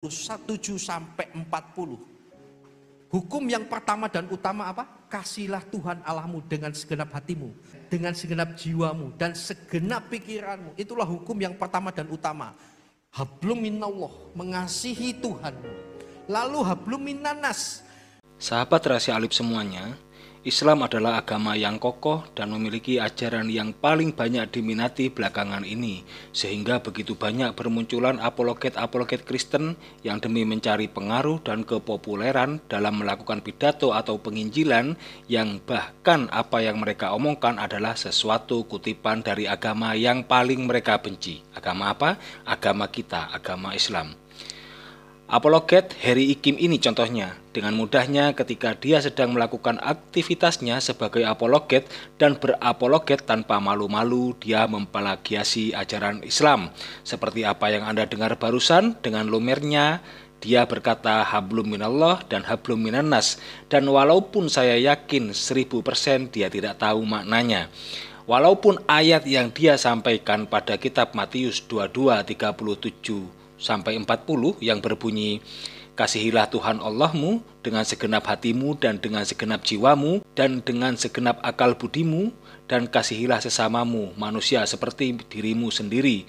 7 sampai 40. Hukum yang pertama dan utama apa? kasihlah Tuhan Allahmu dengan segenap hatimu, dengan segenap jiwamu, dan segenap pikiranmu. Itulah hukum yang pertama dan utama. Hablum minallah, mengasihi Tuhanmu Lalu hablum Sahabat rahasia alif semuanya, Islam adalah agama yang kokoh dan memiliki ajaran yang paling banyak diminati belakangan ini, sehingga begitu banyak bermunculan apologet-apologet Kristen yang demi mencari pengaruh dan kepopuleran dalam melakukan pidato atau penginjilan yang bahkan apa yang mereka omongkan adalah sesuatu kutipan dari agama yang paling mereka benci. Agama apa? Agama kita, agama Islam. Apologet Harry Ikim ini contohnya, dengan mudahnya ketika dia sedang melakukan aktivitasnya sebagai apologet dan berapologet tanpa malu-malu dia mempelagiasi ajaran Islam. Seperti apa yang Anda dengar barusan dengan lumernya, dia berkata hablum minallah dan hablum minannas dan walaupun saya yakin 1000% dia tidak tahu maknanya. Walaupun ayat yang dia sampaikan pada kitab Matius 22:37 sampai 40 yang berbunyi Kasihilah Tuhan Allahmu dengan segenap hatimu dan dengan segenap jiwamu dan dengan segenap akal budimu dan kasihilah sesamamu manusia seperti dirimu sendiri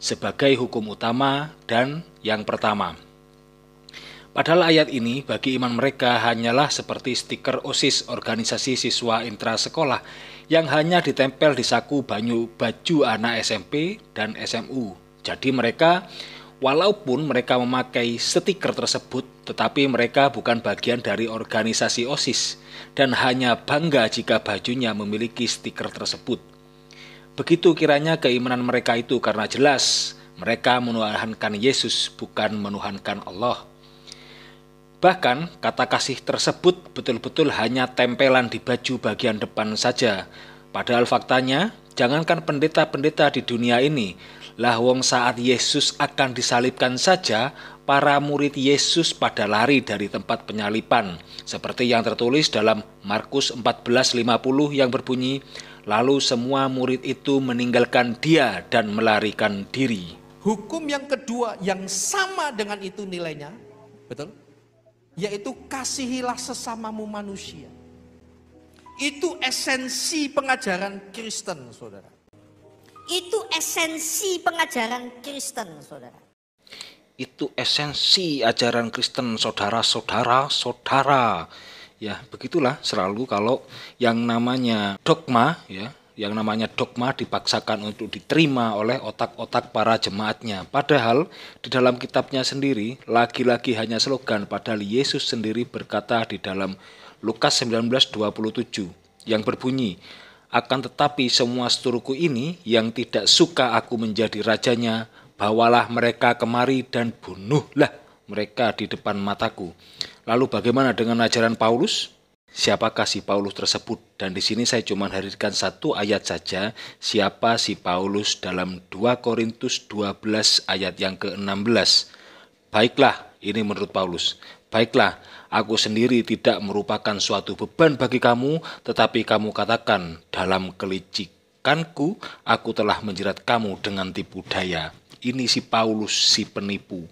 sebagai hukum utama dan yang pertama. Padahal ayat ini bagi iman mereka hanyalah seperti stiker OSIS organisasi siswa intra sekolah yang hanya ditempel di saku banyu baju anak SMP dan SMU. Jadi mereka Walaupun mereka memakai stiker tersebut, tetapi mereka bukan bagian dari organisasi OSIS dan hanya bangga jika bajunya memiliki stiker tersebut. Begitu kiranya keimanan mereka itu karena jelas mereka menuhankan Yesus bukan menuhankan Allah. Bahkan kata kasih tersebut betul-betul hanya tempelan di baju bagian depan saja. Padahal faktanya, jangankan pendeta-pendeta di dunia ini, lah wong saat Yesus akan disalibkan saja, para murid Yesus pada lari dari tempat penyalipan. Seperti yang tertulis dalam Markus 14.50 yang berbunyi, Lalu semua murid itu meninggalkan dia dan melarikan diri. Hukum yang kedua yang sama dengan itu nilainya, betul? Yaitu kasihilah sesamamu manusia. Itu esensi pengajaran Kristen, saudara. Itu esensi pengajaran Kristen, saudara. Itu esensi ajaran Kristen, saudara-saudara, saudara. Ya, begitulah selalu kalau yang namanya dogma, ya, yang namanya dogma dipaksakan untuk diterima oleh otak-otak para jemaatnya. Padahal di dalam kitabnya sendiri lagi-lagi hanya slogan padahal Yesus sendiri berkata di dalam Lukas 19:27 yang berbunyi akan tetapi semua seturuku ini yang tidak suka aku menjadi rajanya, bawalah mereka kemari dan bunuhlah mereka di depan mataku. Lalu bagaimana dengan ajaran Paulus? Siapakah si Paulus tersebut? Dan di sini saya cuma hadirkan satu ayat saja, siapa si Paulus dalam 2 Korintus 12 ayat yang ke-16. Baiklah, ini menurut Paulus. Baiklah, aku sendiri tidak merupakan suatu beban bagi kamu, tetapi kamu katakan dalam kelicikanku, aku telah menjerat kamu dengan tipu daya. Ini si Paulus si penipu.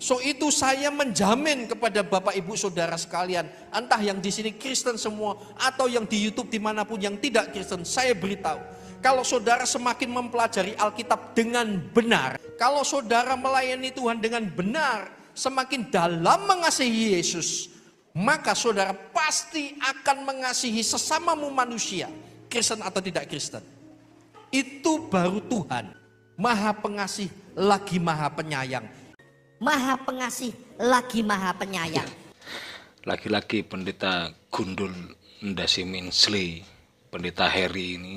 So itu saya menjamin kepada Bapak Ibu Saudara sekalian, entah yang di sini Kristen semua atau yang di YouTube dimanapun yang tidak Kristen, saya beritahu. Kalau saudara semakin mempelajari Alkitab dengan benar, kalau saudara melayani Tuhan dengan benar, semakin dalam mengasihi Yesus, maka saudara pasti akan mengasihi sesamamu manusia, Kristen atau tidak Kristen. Itu baru Tuhan, Maha Pengasih lagi Maha Penyayang. Maha Pengasih lagi Maha Penyayang. Lagi-lagi pendeta Gundul Ndasi Minsli, pendeta Heri ini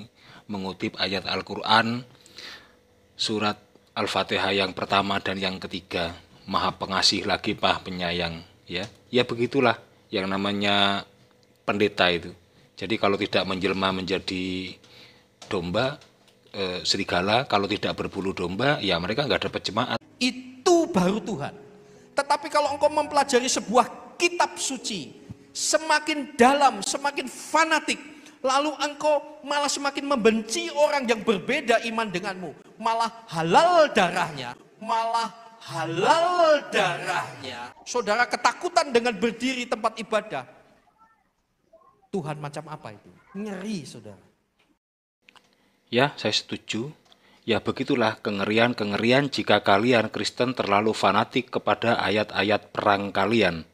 mengutip ayat Al-Quran surat Al-Fatihah yang pertama dan yang ketiga maha pengasih lagi maha penyayang ya ya begitulah yang namanya pendeta itu jadi kalau tidak menjelma menjadi domba e, serigala kalau tidak berbulu domba ya mereka nggak dapat jemaat itu baru Tuhan tetapi kalau engkau mempelajari sebuah kitab suci semakin dalam semakin fanatik lalu engkau malah semakin membenci orang yang berbeda iman denganmu malah halal darahnya malah halal darahnya, saudara ketakutan dengan berdiri tempat ibadah. Tuhan macam apa itu? Ngeri, saudara. Ya, saya setuju. Ya begitulah kengerian-kengerian jika kalian Kristen terlalu fanatik kepada ayat-ayat perang kalian.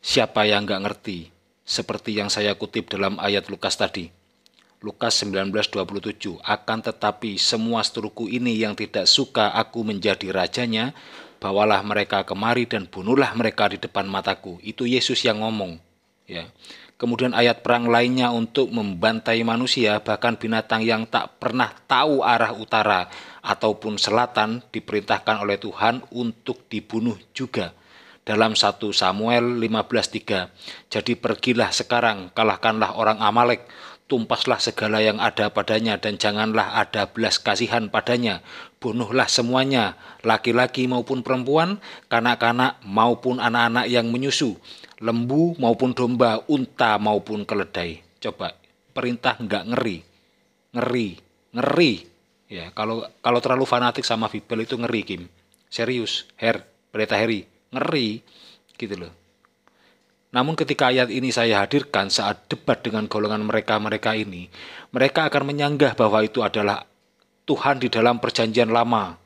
Siapa yang nggak ngerti? Seperti yang saya kutip dalam ayat Lukas tadi. Lukas 19:27 Akan tetapi semua seteruku ini yang tidak suka aku menjadi rajanya bawalah mereka kemari dan bunuhlah mereka di depan mataku itu Yesus yang ngomong ya Kemudian ayat perang lainnya untuk membantai manusia bahkan binatang yang tak pernah tahu arah utara ataupun selatan diperintahkan oleh Tuhan untuk dibunuh juga dalam 1 Samuel 15:3. Jadi pergilah sekarang, kalahkanlah orang Amalek, tumpaslah segala yang ada padanya dan janganlah ada belas kasihan padanya. Bunuhlah semuanya, laki-laki maupun perempuan, kanak-kanak maupun anak-anak yang menyusu, lembu maupun domba, unta maupun keledai. Coba perintah nggak ngeri, ngeri, ngeri. Ya, kalau kalau terlalu fanatik sama Bible itu ngeri Kim. Serius, Her, pendeta Heri, ngeri gitu loh. Namun ketika ayat ini saya hadirkan saat debat dengan golongan mereka-mereka ini, mereka akan menyanggah bahwa itu adalah Tuhan di dalam perjanjian lama.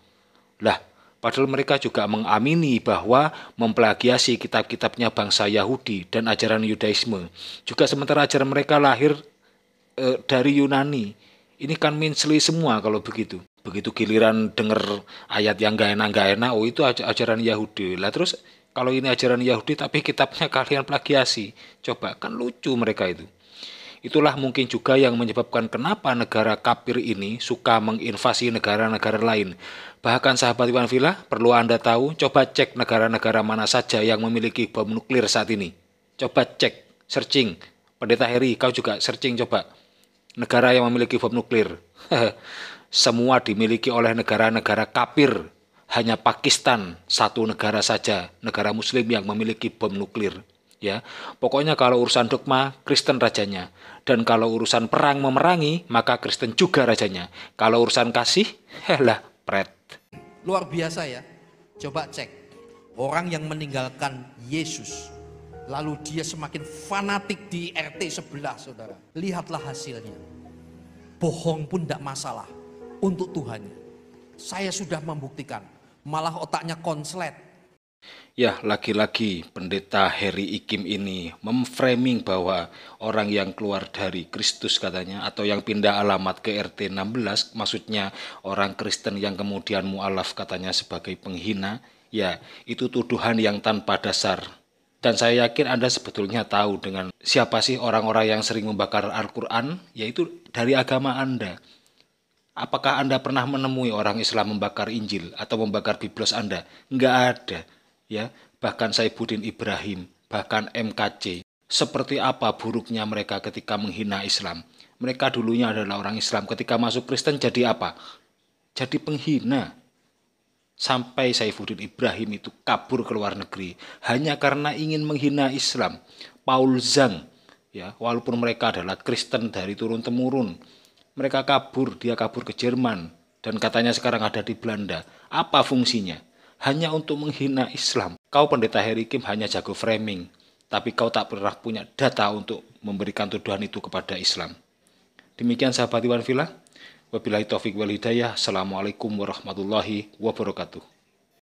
Lah, padahal mereka juga mengamini bahwa memplagiasi kitab-kitabnya bangsa Yahudi dan ajaran Yudaisme. Juga sementara ajaran mereka lahir e, dari Yunani. Ini kan minsli semua kalau begitu. Begitu giliran dengar ayat yang gak enak-gak enak, oh itu ajaran Yahudi. Lah terus kalau ini ajaran Yahudi tapi kitabnya kalian plagiasi. Coba kan lucu mereka itu. Itulah mungkin juga yang menyebabkan kenapa negara kapir ini suka menginvasi negara-negara lain. Bahkan sahabat Iwan Villa, perlu Anda tahu, coba cek negara-negara mana saja yang memiliki bom nuklir saat ini. Coba cek, searching. Pendeta Heri, kau juga searching coba. Negara yang memiliki bom nuklir. Semua dimiliki oleh negara-negara kapir hanya Pakistan satu negara saja, negara muslim yang memiliki bom nuklir. Ya, pokoknya kalau urusan dogma Kristen rajanya dan kalau urusan perang memerangi maka Kristen juga rajanya. Kalau urusan kasih, helah eh pret. Luar biasa ya. Coba cek. Orang yang meninggalkan Yesus lalu dia semakin fanatik di RT sebelah Saudara. Lihatlah hasilnya. Bohong pun tidak masalah untuk Tuhan. Saya sudah membuktikan malah otaknya konslet. Ya, lagi-lagi pendeta Harry Ikim ini memframing bahwa orang yang keluar dari Kristus katanya atau yang pindah alamat ke RT 16 maksudnya orang Kristen yang kemudian mualaf katanya sebagai penghina, ya itu tuduhan yang tanpa dasar dan saya yakin Anda sebetulnya tahu dengan siapa sih orang-orang yang sering membakar Al-Quran, yaitu dari agama Anda. Apakah Anda pernah menemui orang Islam membakar Injil atau membakar Biblos Anda? Enggak ada. Ya, bahkan Saibuddin Ibrahim, bahkan MKC. Seperti apa buruknya mereka ketika menghina Islam? Mereka dulunya adalah orang Islam, ketika masuk Kristen jadi apa? Jadi penghina. Sampai Saifuddin Ibrahim itu kabur ke luar negeri hanya karena ingin menghina Islam. Paul Zhang, ya, walaupun mereka adalah Kristen dari turun temurun, mereka kabur, dia kabur ke Jerman dan katanya sekarang ada di Belanda. Apa fungsinya? Hanya untuk menghina Islam. Kau pendeta Harry Kim hanya jago framing, tapi kau tak pernah punya data untuk memberikan tuduhan itu kepada Islam. Demikian sahabat Iwan Villa. Wabillahi taufik wal hidayah. Assalamualaikum warahmatullahi wabarakatuh.